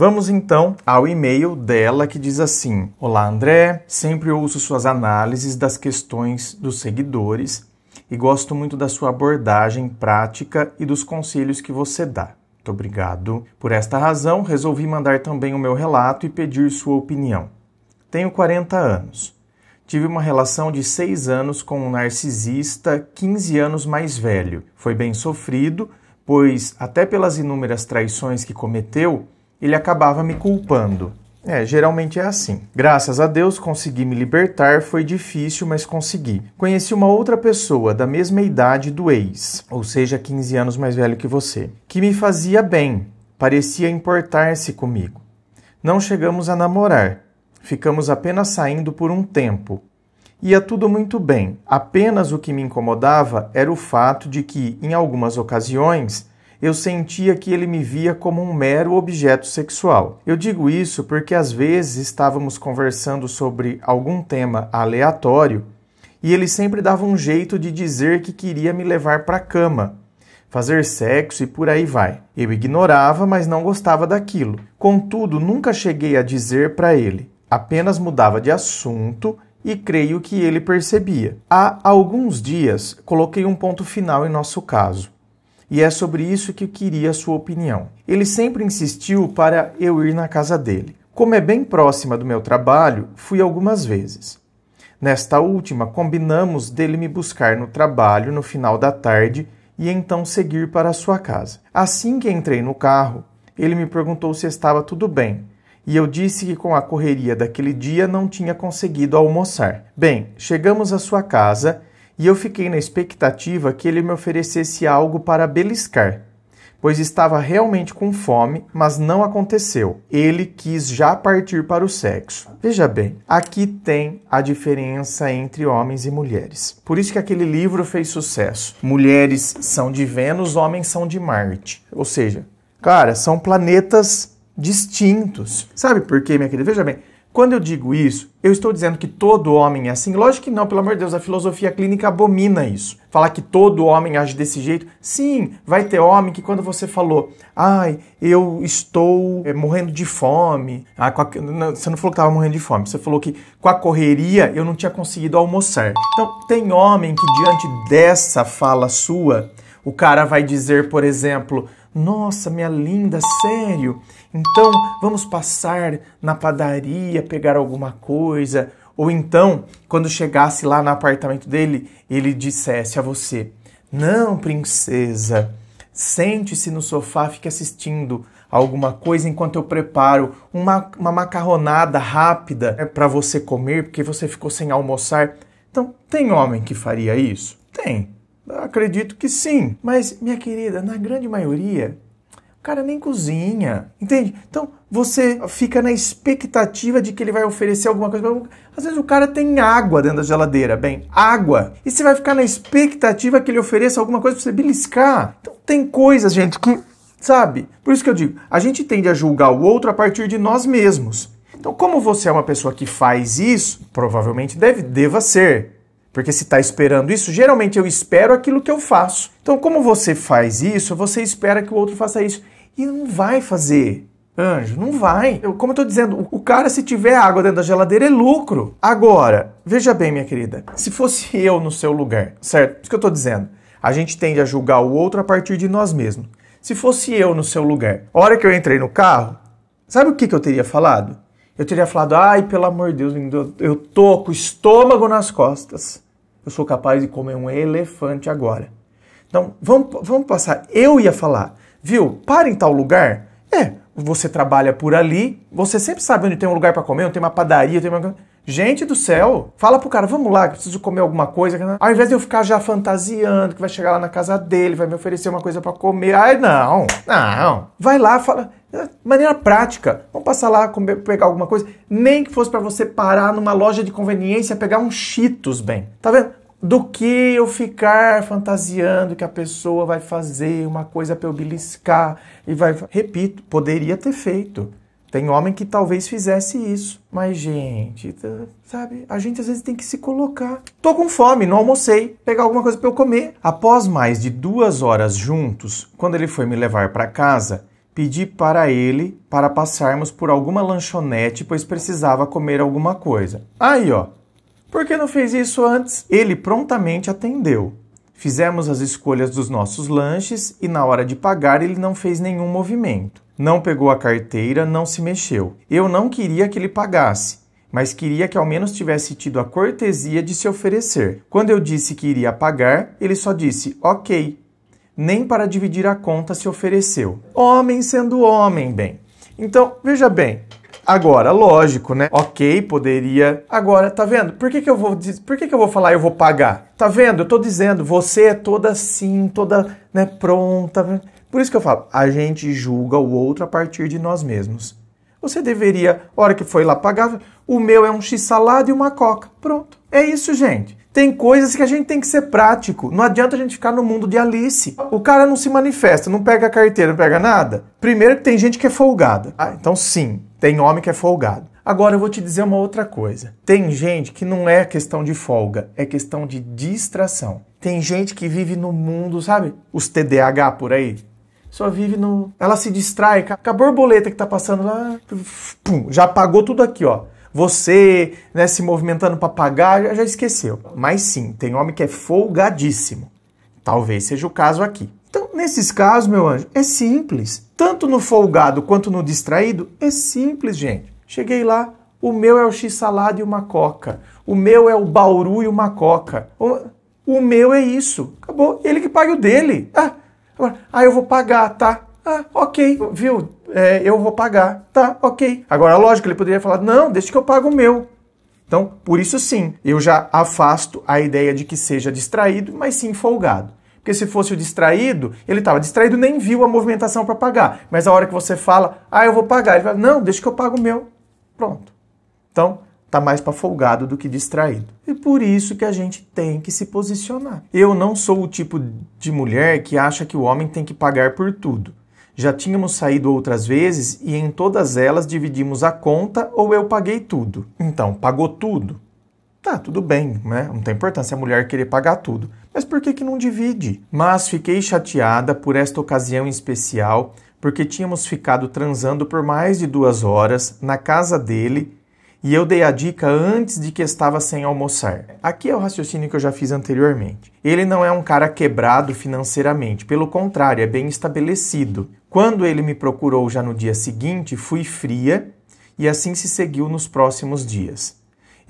Vamos então ao e-mail dela que diz assim: Olá, André. Sempre ouço suas análises das questões dos seguidores e gosto muito da sua abordagem prática e dos conselhos que você dá. Muito obrigado. Por esta razão, resolvi mandar também o meu relato e pedir sua opinião. Tenho 40 anos. Tive uma relação de 6 anos com um narcisista 15 anos mais velho. Foi bem sofrido, pois, até pelas inúmeras traições que cometeu, ele acabava me culpando. É, geralmente é assim. Graças a Deus consegui me libertar, foi difícil, mas consegui. Conheci uma outra pessoa da mesma idade do ex, ou seja, 15 anos mais velho que você, que me fazia bem, parecia importar-se comigo. Não chegamos a namorar, ficamos apenas saindo por um tempo. Ia tudo muito bem, apenas o que me incomodava era o fato de que, em algumas ocasiões, eu sentia que ele me via como um mero objeto sexual. Eu digo isso porque às vezes estávamos conversando sobre algum tema aleatório e ele sempre dava um jeito de dizer que queria me levar para a cama, fazer sexo e por aí vai. Eu ignorava, mas não gostava daquilo. Contudo, nunca cheguei a dizer para ele. Apenas mudava de assunto e creio que ele percebia. Há alguns dias coloquei um ponto final em nosso caso e é sobre isso que eu queria a sua opinião. Ele sempre insistiu para eu ir na casa dele. Como é bem próxima do meu trabalho, fui algumas vezes. Nesta última, combinamos dele me buscar no trabalho no final da tarde e então seguir para a sua casa. Assim que entrei no carro, ele me perguntou se estava tudo bem, e eu disse que com a correria daquele dia não tinha conseguido almoçar. Bem, chegamos à sua casa e eu fiquei na expectativa que ele me oferecesse algo para beliscar, pois estava realmente com fome, mas não aconteceu. Ele quis já partir para o sexo. Veja bem, aqui tem a diferença entre homens e mulheres. Por isso que aquele livro fez sucesso. Mulheres são de Vênus, homens são de Marte. Ou seja, cara, são planetas distintos. Sabe por quê, minha querida? Veja bem, quando eu digo isso, eu estou dizendo que todo homem é assim? Lógico que não, pelo amor de Deus, a filosofia clínica abomina isso. Falar que todo homem age desse jeito. Sim, vai ter homem que quando você falou, ai, eu estou é, morrendo de fome. Ah, a... não, você não falou que estava morrendo de fome, você falou que com a correria eu não tinha conseguido almoçar. Então, tem homem que diante dessa fala sua o cara vai dizer, por exemplo, nossa, minha linda, sério? Então vamos passar na padaria pegar alguma coisa. Ou então, quando chegasse lá no apartamento dele, ele dissesse a você: Não, princesa, sente-se no sofá, fique assistindo alguma coisa enquanto eu preparo uma, uma macarronada rápida né, para você comer, porque você ficou sem almoçar. Então, tem homem que faria isso? Tem. Acredito que sim. Mas, minha querida, na grande maioria, o cara nem cozinha. Entende? Então, você fica na expectativa de que ele vai oferecer alguma coisa. Às vezes o cara tem água dentro da geladeira, bem, água. E você vai ficar na expectativa que ele ofereça alguma coisa para você beliscar. Então, tem coisas, gente, que. Sabe? Por isso que eu digo, a gente tende a julgar o outro a partir de nós mesmos. Então, como você é uma pessoa que faz isso, provavelmente deve, deva ser porque se está esperando isso, geralmente eu espero aquilo que eu faço. Então, como você faz isso, você espera que o outro faça isso. E não vai fazer. Anjo, não vai. Eu, como eu estou dizendo, o cara, se tiver água dentro da geladeira, é lucro. Agora, veja bem, minha querida, se fosse eu no seu lugar, certo? Isso que eu estou dizendo. A gente tende a julgar o outro a partir de nós mesmos. Se fosse eu no seu lugar, a hora que eu entrei no carro, sabe o que, que eu teria falado? Eu teria falado, ai, pelo amor de Deus, eu tô com o estômago nas costas eu sou capaz de comer um elefante agora. Então, vamos, vamos passar. Eu ia falar, viu? Para em tal lugar. É, você trabalha por ali, você sempre sabe onde tem um lugar para comer, onde tem uma padaria, tem uma. Gente do céu, fala pro cara, vamos lá, que preciso comer alguma coisa. Ao invés de eu ficar já fantasiando que vai chegar lá na casa dele, vai me oferecer uma coisa para comer. Ai, não, não. Vai lá, fala. Ah, maneira prática, vamos passar lá, comer, pegar alguma coisa. Nem que fosse para você parar numa loja de conveniência pegar um Cheetos, bem. Tá vendo? do que eu ficar fantasiando que a pessoa vai fazer uma coisa para eu beliscar e vai. Repito, poderia ter feito. Tem homem que talvez fizesse isso. Mas, gente, sabe? A gente às vezes tem que se colocar. Tô com fome, não almocei. Pegar alguma coisa para eu comer. Após mais de duas horas juntos, quando ele foi me levar para casa, pedi para ele para passarmos por alguma lanchonete, pois precisava comer alguma coisa. Aí, ó, por que não fez isso antes? Ele prontamente atendeu. Fizemos as escolhas dos nossos lanches e, na hora de pagar, ele não fez nenhum movimento. Não pegou a carteira, não se mexeu. Eu não queria que ele pagasse, mas queria que ao menos tivesse tido a cortesia de se oferecer. Quando eu disse que iria pagar, ele só disse ok. Nem para dividir a conta se ofereceu. Homem sendo homem, bem. Então, veja bem, Agora, lógico, né? Ok, poderia. Agora, tá vendo? Por que, que eu vou Por que, que eu vou falar eu vou pagar? Tá vendo? Eu tô dizendo, você é toda assim, toda, né, pronta. Né? Por isso que eu falo, a gente julga o outro a partir de nós mesmos. Você deveria, hora que foi lá pagar, o meu é um x-salada e uma coca. Pronto. É isso, gente. Tem coisas que a gente tem que ser prático. Não adianta a gente ficar no mundo de Alice. O cara não se manifesta, não pega a carteira, não pega nada. Primeiro que tem gente que é folgada. Ah, então sim, tem homem que é folgado. Agora eu vou te dizer uma outra coisa. Tem gente que não é questão de folga, é questão de distração. Tem gente que vive no mundo, sabe? Os TDAH por aí. Só vive no. Ela se distrai com a borboleta que tá passando lá. Pum, já apagou tudo aqui, ó. Você, né, se movimentando para pagar, já, já esqueceu. Mas sim, tem homem que é folgadíssimo. Talvez seja o caso aqui nesses casos, meu anjo, é simples. Tanto no folgado quanto no distraído, é simples, gente. Cheguei lá, o meu é o x salado e uma coca. O meu é o bauru e uma coca. O, o meu é isso. Acabou. Ele que paga o dele. Ah, agora, ah eu vou pagar, tá? Ah, ok, viu? É, eu vou pagar. Tá, ok. Agora, lógico, ele poderia falar, não, deixa que eu pago o meu. Então, por isso sim, eu já afasto a ideia de que seja distraído, mas sim folgado. Porque se fosse o distraído, ele estava distraído, nem viu a movimentação para pagar. Mas a hora que você fala, ah, eu vou pagar, ele fala, não, deixa que eu pago o meu. Pronto. Então, tá mais para folgado do que distraído. E por isso que a gente tem que se posicionar. Eu não sou o tipo de mulher que acha que o homem tem que pagar por tudo. Já tínhamos saído outras vezes e em todas elas dividimos a conta ou eu paguei tudo. Então, pagou tudo? Tá, tudo bem, né? Não tem importância a mulher querer pagar tudo. Mas por que, que não divide? Mas fiquei chateada por esta ocasião especial, porque tínhamos ficado transando por mais de duas horas na casa dele e eu dei a dica antes de que estava sem almoçar. Aqui é o raciocínio que eu já fiz anteriormente. Ele não é um cara quebrado financeiramente, pelo contrário, é bem estabelecido. Quando ele me procurou já no dia seguinte, fui fria e assim se seguiu nos próximos dias.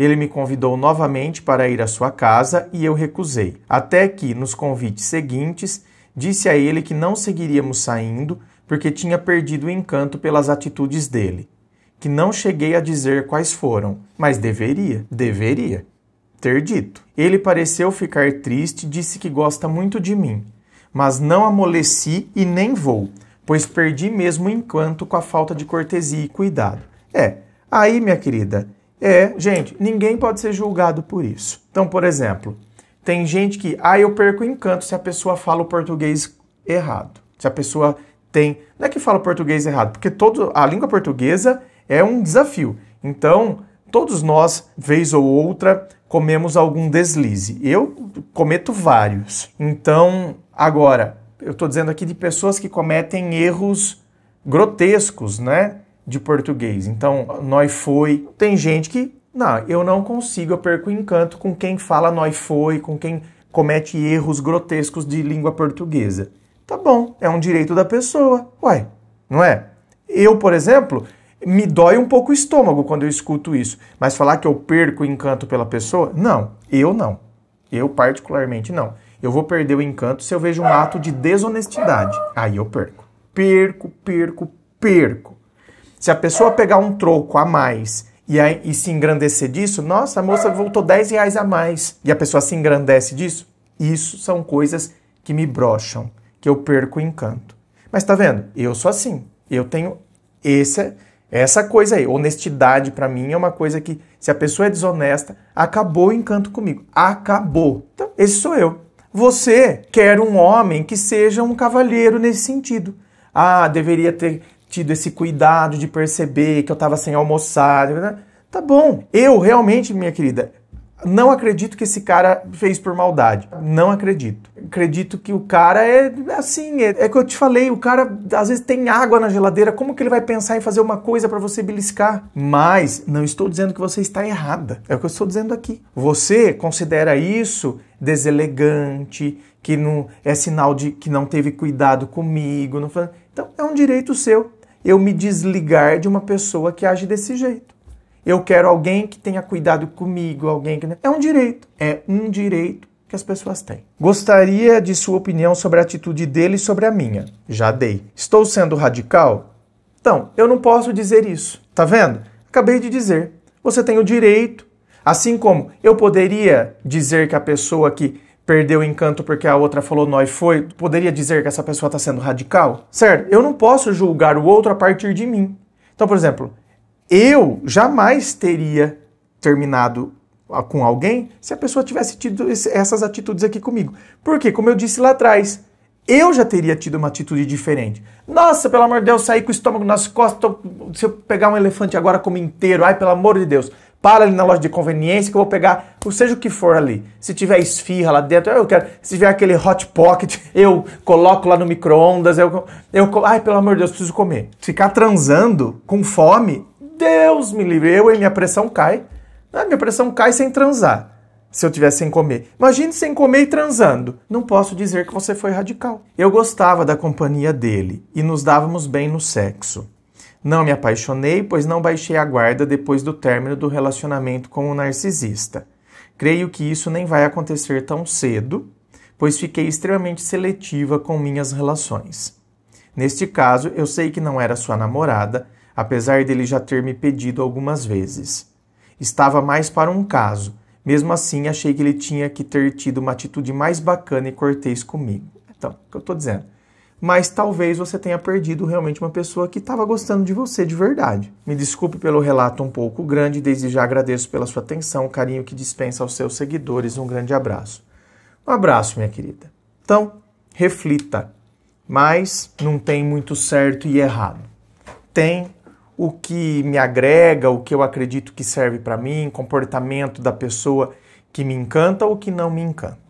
Ele me convidou novamente para ir à sua casa e eu recusei. Até que, nos convites seguintes, disse a ele que não seguiríamos saindo porque tinha perdido o encanto pelas atitudes dele. Que não cheguei a dizer quais foram, mas deveria, deveria ter dito. Ele pareceu ficar triste, disse que gosta muito de mim, mas não amoleci e nem vou, pois perdi mesmo o encanto com a falta de cortesia e cuidado. É, aí, minha querida, é, gente, ninguém pode ser julgado por isso. Então, por exemplo, tem gente que, ah, eu perco o encanto se a pessoa fala o português errado. Se a pessoa tem. Não é que fala o português errado, porque todo, a língua portuguesa é um desafio. Então, todos nós, vez ou outra, comemos algum deslize. Eu cometo vários. Então, agora, eu estou dizendo aqui de pessoas que cometem erros grotescos, né? de português. Então, nós foi. Tem gente que, não, eu não consigo, eu perco o encanto com quem fala nós foi, com quem comete erros grotescos de língua portuguesa. Tá bom, é um direito da pessoa. Uai, não é? Eu, por exemplo, me dói um pouco o estômago quando eu escuto isso. Mas falar que eu perco o encanto pela pessoa? Não, eu não. Eu, particularmente, não. Eu vou perder o encanto se eu vejo um ato de desonestidade. Aí eu perco. Perco, perco, perco. Se a pessoa pegar um troco a mais e, aí, e se engrandecer disso, nossa, a moça voltou 10 reais a mais e a pessoa se engrandece disso, isso são coisas que me brocham, que eu perco o encanto. Mas tá vendo? Eu sou assim. Eu tenho esse, essa coisa aí. Honestidade para mim é uma coisa que, se a pessoa é desonesta, acabou o encanto comigo. Acabou. Então, esse sou eu. Você quer um homem que seja um cavalheiro nesse sentido. Ah, deveria ter tido esse cuidado de perceber que eu estava sem almoçar. Né? Tá bom. Eu realmente, minha querida, não acredito que esse cara fez por maldade. Não acredito. Acredito que o cara é, é assim, é, é que eu te falei, o cara às vezes tem água na geladeira, como que ele vai pensar em fazer uma coisa para você beliscar? Mas não estou dizendo que você está errada. É o que eu estou dizendo aqui. Você considera isso deselegante, que não é sinal de que não teve cuidado comigo, não Então é um direito seu eu me desligar de uma pessoa que age desse jeito. Eu quero alguém que tenha cuidado comigo, alguém que. É um direito. É um direito que as pessoas têm. Gostaria de sua opinião sobre a atitude dele e sobre a minha. Já dei. Estou sendo radical? Então, eu não posso dizer isso. Tá vendo? Acabei de dizer. Você tem o direito. Assim como eu poderia dizer que a pessoa que perdeu o encanto porque a outra falou nós foi, poderia dizer que essa pessoa está sendo radical? Certo? Eu não posso julgar o outro a partir de mim. Então, por exemplo, eu jamais teria terminado com alguém se a pessoa tivesse tido essas atitudes aqui comigo. Porque, como eu disse lá atrás, eu já teria tido uma atitude diferente. Nossa, pelo amor de Deus, saí com o estômago nas costas, se eu pegar um elefante agora como inteiro, ai, pelo amor de Deus para ali na loja de conveniência que eu vou pegar, o seja o que for ali. Se tiver esfirra lá dentro, eu quero. Se tiver aquele hot pocket, eu coloco lá no micro-ondas. Eu, eu, ai, pelo amor de Deus, preciso comer. Ficar transando com fome, Deus me livre. Eu e minha pressão cai. Ah, minha pressão cai sem transar. Se eu tivesse sem comer. Imagine sem comer e transando. Não posso dizer que você foi radical. Eu gostava da companhia dele e nos dávamos bem no sexo. Não me apaixonei, pois não baixei a guarda depois do término do relacionamento com o narcisista. Creio que isso nem vai acontecer tão cedo, pois fiquei extremamente seletiva com minhas relações. Neste caso, eu sei que não era sua namorada, apesar dele já ter me pedido algumas vezes. Estava mais para um caso, mesmo assim achei que ele tinha que ter tido uma atitude mais bacana e cortês comigo. Então, o que eu estou dizendo? mas talvez você tenha perdido realmente uma pessoa que estava gostando de você de verdade. Me desculpe pelo relato um pouco grande, desde já agradeço pela sua atenção, o carinho que dispensa aos seus seguidores. Um grande abraço. Um abraço, minha querida. Então, reflita, mas não tem muito certo e errado. Tem o que me agrega, o que eu acredito que serve para mim, comportamento da pessoa que me encanta ou que não me encanta.